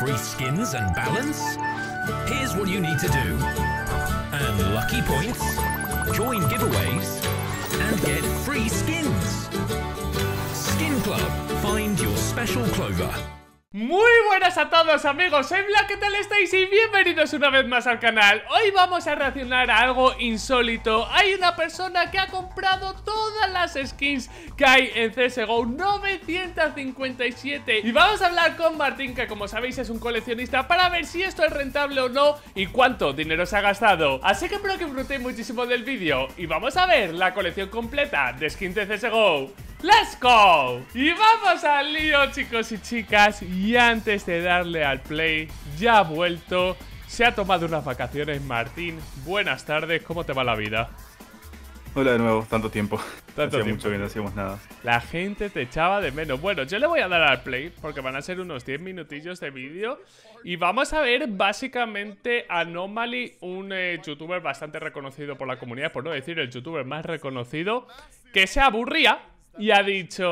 free skins and balance? Here's what you need to do. and lucky points, join giveaways, and get free skins. Skin Club, find your special clover. Muy buenas a todos amigos, soy Black, ¿qué tal estáis? Y bienvenidos una vez más al canal Hoy vamos a reaccionar a algo insólito Hay una persona que ha comprado todas las skins que hay en CSGO 957 Y vamos a hablar con Martín, que como sabéis es un coleccionista Para ver si esto es rentable o no y cuánto dinero se ha gastado Así que espero que disfrutéis muchísimo del vídeo Y vamos a ver la colección completa de skins de CSGO ¡Let's go! Y vamos al lío, chicos y chicas. Y antes de darle al play, ya ha vuelto. Se ha tomado unas vacaciones, Martín. Buenas tardes, ¿cómo te va la vida? Hola de nuevo, tanto tiempo. Tanto tiempo. mucho no hacíamos nada. La gente te echaba de menos. Bueno, yo le voy a dar al play porque van a ser unos 10 minutillos de vídeo. Y vamos a ver básicamente Anomaly, un eh, youtuber bastante reconocido por la comunidad, por no decir el youtuber más reconocido, que se aburría y ha dicho,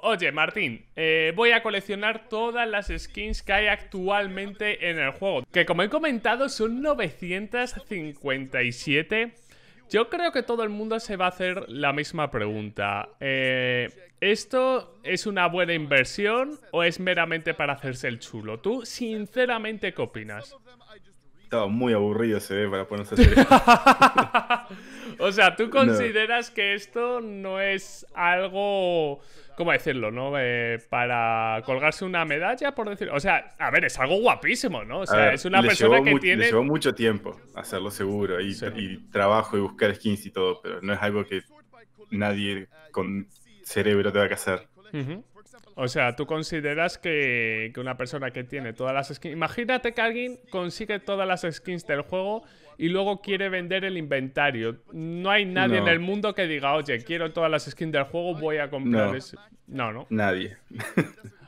oye Martín, eh, voy a coleccionar todas las skins que hay actualmente en el juego, que como he comentado son 957. Yo creo que todo el mundo se va a hacer la misma pregunta. Eh, ¿Esto es una buena inversión o es meramente para hacerse el chulo? ¿Tú sinceramente qué opinas? Estaba muy aburrido se ve eh, para ponerse a hacer O sea, tú consideras que esto no es algo. ¿Cómo decirlo, no? Eh, para colgarse una medalla, por decirlo. O sea, a ver, es algo guapísimo, ¿no? O sea, es una persona que tiene. Le llevó mucho tiempo hacerlo seguro y, trabajo y buscar skins y todo, pero no es algo que nadie con cerebro tenga que hacer. O sea, tú consideras que, que, una persona que tiene todas las skins. Imagínate que alguien consigue todas las skins del juego y luego quiere vender el inventario. No hay nadie en el mundo que diga, oye, quiero todas las skins del juego, voy a comprar no. No, no. Nadie.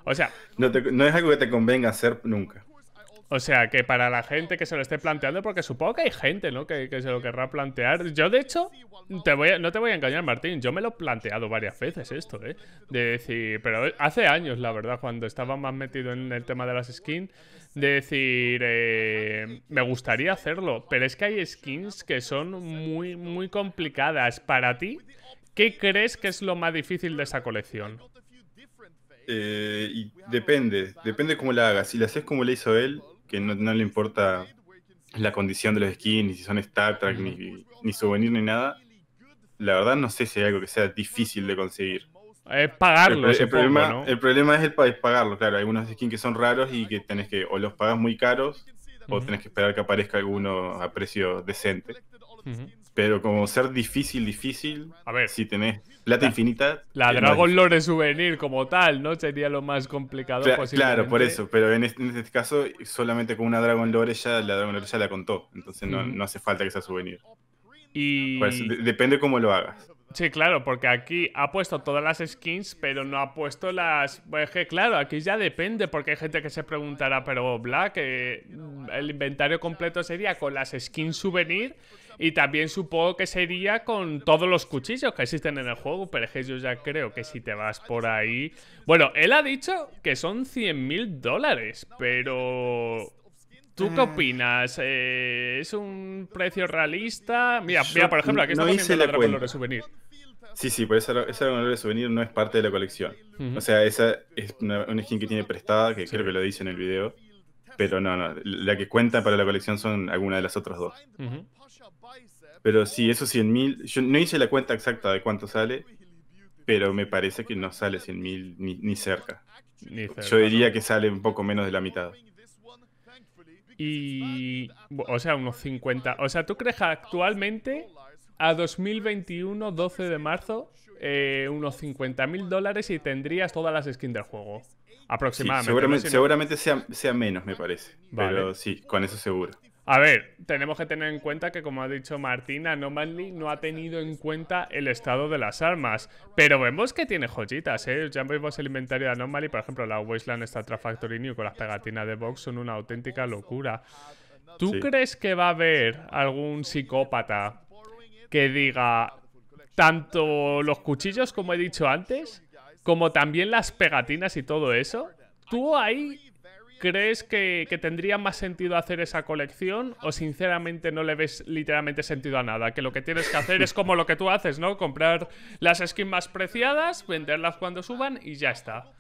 o sea. no es algo que te convenga hacer nunca. O sea, que para la gente que se lo esté planteando, porque supongo que hay gente, ¿no? Que, se lo querrá plantear. Yo, de hecho, te voy no te voy a engañar, Martín. Yo me lo he planteado varias veces esto, ¿eh? De decir, pero hace años, la verdad, cuando estaba más metido en el tema de las skins, de decir, eh, me gustaría hacerlo, pero es que hay skins que son muy, muy complicadas para ti. ¿Qué crees que es lo más difícil de esa colección? Eh, y depende, depende cómo la hagas. Si la haces como le hizo él, que no, le importa la condición de los skins, ni si son Star Trek, ni, ni souvenir, ni nada. La verdad no sé si hay algo que sea difícil de conseguir. Es pagarlo. El, problema, el es el pagarlo, claro. Hay unos skins que son raros y que tenés que o los pagas muy caros o tenés que esperar que aparezca alguno a precio decente. Pero como ser difícil, difícil. A ver. Si tenés plata infinita. La Dragon Lore Souvenir como tal, ¿no? Sería lo más complicado posible. Claro, por eso. Pero en este, caso, solamente con una Dragon Lore ya la Dragon Lore ya la contó. Entonces no, hace falta que sea souvenir. Y... depende cómo lo hagas. Sí, claro, porque aquí ha puesto todas las skins, pero no ha puesto las... Pues que claro, aquí ya depende, porque hay gente que se preguntará, pero Black, que eh, el inventario completo sería con las skins souvenir y también supongo que sería con todos los cuchillos que existen en el juego, pero es que yo ya creo que si te vas por ahí... Bueno, él ha dicho que son 100 mil dólares, pero... ¿Tú qué eh, opinas? Eh, ¿Es un precio realista? Mira, mira por ejemplo, aquí no hice la cuenta. de souvenir. Sí, sí, pero pues esa, esa de souvenir no es parte de la colección. O sea, esa es una, skin que tiene prestada, que creo que lo dice en el video. Pero no, no, la que cuenta para la colección son algunas de las otras dos. Pero sí, esos 100.000, yo no hice la cuenta exacta de cuánto sale, pero me parece que no sale 100.000 ni, Ni cerca. Yo diría que sale un poco menos de la mitad. Y, o sea, unos 50. O sea, ¿tú crees actualmente, a 2021, 12 de marzo, eh, unos 50 mil dólares y tendrías todas las skins del juego? Aproximadamente. Sí, seguramente, sea, menos, me parece. Pero sí, con eso seguro. A ver, tenemos que tener en cuenta que, como ha dicho Martina, Anomaly no ha tenido en cuenta el estado de las armas. Pero vemos que tiene joyitas, ¿eh? Ya vemos el inventario de Anomaly, por ejemplo, la Wasteland está Factory New con las pegatinas de box son una auténtica locura. ¿Tú crees que va a haber algún psicópata que diga tanto los cuchillos, como he dicho antes, como también las pegatinas y todo eso? Tú ahí ¿Crees que, tendría más sentido hacer esa colección o sinceramente no le ves literalmente sentido a nada? Que lo que tienes que hacer es como lo que tú haces, ¿no? Comprar las skins más preciadas, venderlas cuando suban y ya está.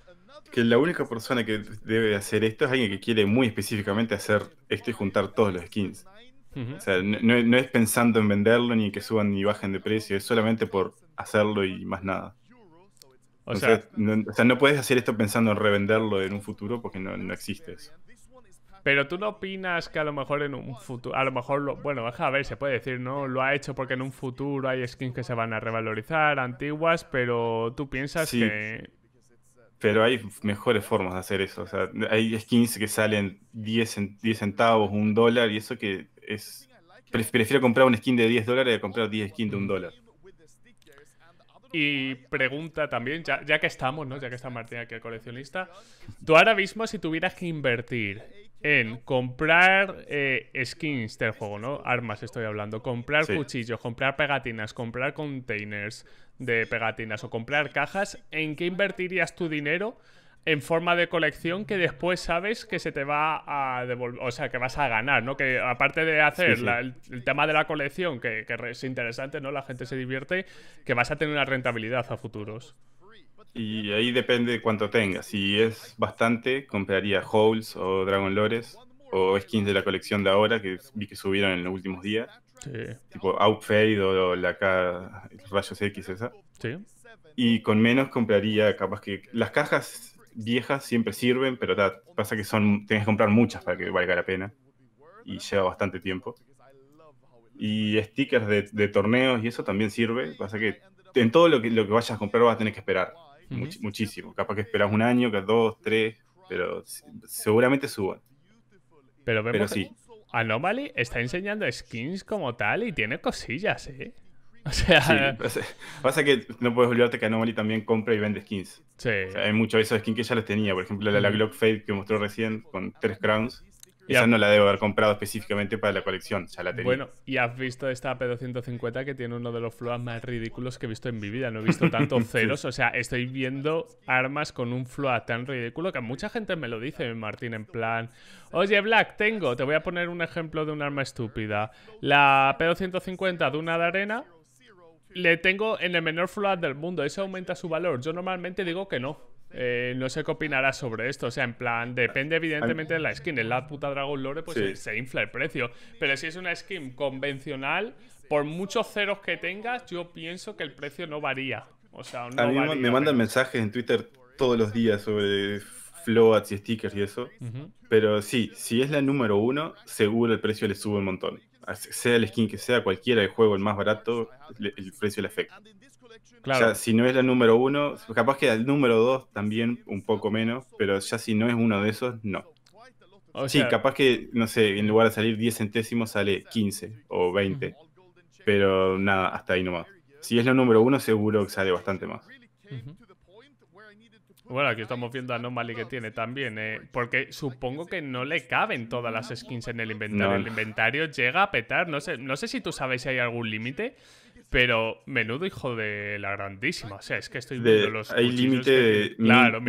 Que la única persona que debe hacer esto es alguien que quiere muy específicamente hacer esto y juntar todos los skins. O sea, no, no es pensando en venderlo ni que suban ni bajen de precio, es solamente por hacerlo y más nada. O, sea, no, no puedes hacer esto pensando en revenderlo en un futuro porque no, no existe eso. Pero tú no opinas que a lo mejor en un futuro, a lo mejor, lo, bueno, deja a ver, se puede decir, ¿no? Lo ha hecho porque en un futuro hay skins que se van a revalorizar, antiguas, pero tú piensas sí, que... Pero hay mejores formas de hacer eso. O sea, hay skins que salen 10, centavos, un dólar, y eso que es... Prefiero comprar un skin de 10 dólares que comprar 10 skins de un dólar. Y pregunta también, ya, que estamos, ¿no? Ya que está Martín aquí el coleccionista. Tú ahora mismo, si tuvieras que invertir en comprar eh, skins del juego, ¿no? Armas estoy hablando. Comprar cuchillos, comprar pegatinas, comprar containers de pegatinas o comprar cajas, ¿en qué invertirías tu dinero? en forma de colección que después sabes que se te va a devolver, o sea, que vas a ganar, ¿no? Que aparte de hacer el, tema de la colección, que, es interesante, ¿no? La gente se divierte, que vas a tener una rentabilidad a futuros. Y ahí depende de cuánto tengas. Si es bastante, compraría Holes o Dragon Lores o skins de la colección de ahora que vi que subieron en los últimos días. Sí. Tipo Outfade o la K Rayos X esa. Sí. Y con menos compraría capaz que las cajas viejas siempre sirven, pero pasa que son tienes que comprar muchas para que valga la pena. Y lleva bastante tiempo. Y stickers de, torneos y eso también sirve. Pasa que en todo lo que, lo que vayas a comprar vas a tener que esperar. muchísimo. Capaz que esperas un año, que dos, tres, pero seguramente suban. Pero, vemos pero sí. Anomaly está enseñando skins como tal y tiene cosillas, ¿eh? O sea, pasa, que no puedes olvidarte que Anomaly también compra y vende skins. Sí. hay muchas de esos skins que ya los tenía. Por ejemplo, la, la Glock Fade que mostró recién con tres crowns. Esa no la debo haber comprado específicamente para la colección, ya la tenía. Bueno, y has visto esta P250 que tiene uno de los floas más ridículos que he visto en mi vida. No he visto tantos ceros, o sea, estoy viendo armas con un float tan ridículo que mucha gente me lo dice, Martín, en plan, oye Black, tengo, te voy a poner un ejemplo de un arma estúpida. La P250 de una de arena le tengo en el menor float del mundo. Eso aumenta su valor. Yo normalmente digo que no. Eh, no sé qué opinarás sobre esto. O sea, en plan, depende evidentemente de la skin. En la puta Dragon Lore, pues se infla el precio. Pero si es una skin convencional, por muchos ceros que tengas, yo pienso que el precio no varía. O sea, no A mí me mandan mensajes en Twitter todos los días sobre floats y stickers y eso. Pero sí, si es la número uno, seguro el precio le sube un montón sea el skin que sea, cualquiera el juego, el más barato, el, precio le afecta. O sea, si no es la número uno, capaz que el número dos también un poco menos, pero ya si no es uno de esos, no. sí, capaz que, no sé, en lugar de salir 10 centésimos sale 15 o 20. Pero nada, hasta ahí nomás. Si es la número uno, seguro que sale bastante más. Bueno, aquí estamos viendo Anomaly que tiene también, eh, porque supongo que no le caben todas las skins en el inventario. El inventario llega a petar, no sé, no sé si tú sabes si hay algún límite. Pero menudo hijo de la grandísima. O sea, es que estoy viendo los. Hay límite de. Claro,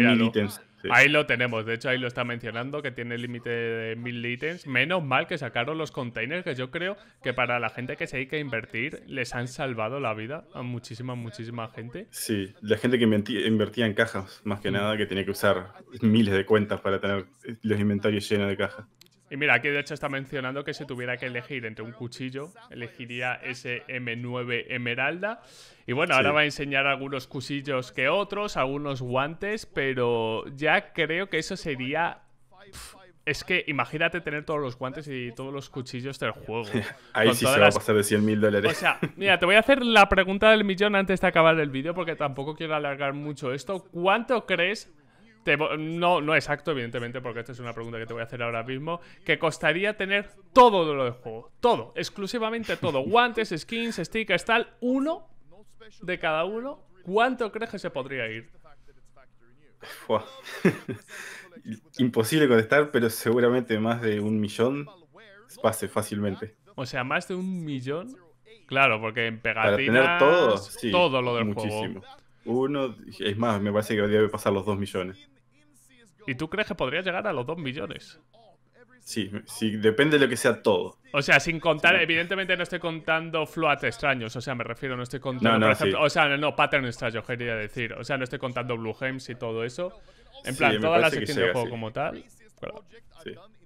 Ahí lo tenemos, de hecho ahí lo está mencionando que tiene límite de mil ítems. Menos mal que sacaron los containers, que yo creo que para la gente que se hay que invertir les han salvado la vida a muchísima, muchísima gente. Sí, la gente que invertía en cajas, más que mm. nada, que tenía que usar miles de cuentas para tener los inventarios llenos de cajas. Y mira, aquí de hecho está mencionando que si tuviera que elegir entre un cuchillo, elegiría ese M9 Emeralda. Y bueno, ahora va a enseñar algunos cuchillos que otros, algunos guantes, pero ya creo que eso sería... es que imagínate tener todos los guantes y todos los cuchillos del juego. Ahí sí se va a pasar de 100 mil dólares. O sea, mira, te voy a hacer la pregunta del millón antes de acabar el vídeo porque tampoco quiero alargar mucho esto. ¿Cuánto crees no, no exacto, evidentemente, porque esta es una pregunta que te voy a hacer ahora mismo, que costaría tener todo lo del juego, todo, exclusivamente todo, guantes, skins, stickers, tal, uno de cada uno, ¿cuánto crees que se podría ir? Imposible contestar, pero seguramente más de un millón pase fácilmente. O sea, más de un millón. Claro, porque en pegatinas... tener todo, todo lo del muchísimo. juego. Uno, es más, me parece que debe pasar los 2 millones. ¿Y tú crees que podría llegar a los 2 millones? Sí, sí, depende de lo que sea todo. O sea, sin contar, evidentemente no estoy contando floats extraños, o sea, me refiero, no estoy contando, o sea, no, pattern extraño quería decir, o sea, no estoy contando Blue Games y todo eso. En plan, toda la sección de juego como tal.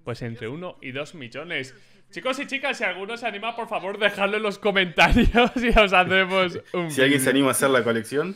pues entre 1 y 2 millones. Chicos y chicas, si alguno se anima, por favor, dejadlo en los comentarios y os hacemos un. Si alguien se anima a hacer la colección.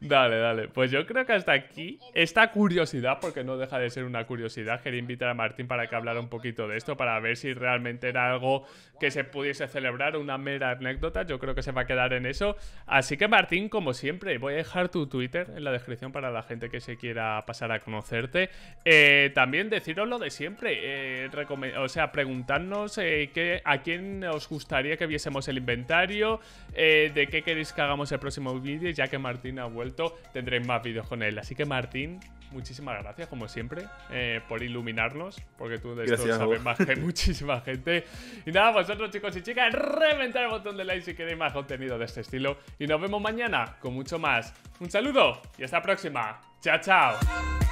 Dale, dale. Pues yo creo que hasta aquí esta curiosidad, porque no deja de ser una curiosidad, quería invitar a Martín para que hablara un poquito de esto, para ver si realmente era algo que se pudiese celebrar, una mera anécdota. Yo creo que se va a quedar en eso. Así que Martín, como siempre, voy a dejar tu Twitter en la descripción para la gente que se quiera pasar a conocerte. Eh, también deciros lo de siempre, eh, o sea, preguntarnos eh, a quién os gustaría que viésemos el inventario, de qué queréis que hagamos el próximo vídeo, ya que Martín ha vuelto tendréis más vídeos con él. Así que Martín, muchísimas gracias, como siempre, eh, por iluminarnos, porque tú de esto sabes más que muchísima gente. Y nada, vosotros, chicos y chicas, reventar el botón de like si queréis más contenido de este estilo. Y nos vemos mañana con mucho más. Un saludo y hasta la próxima. Chao, chao.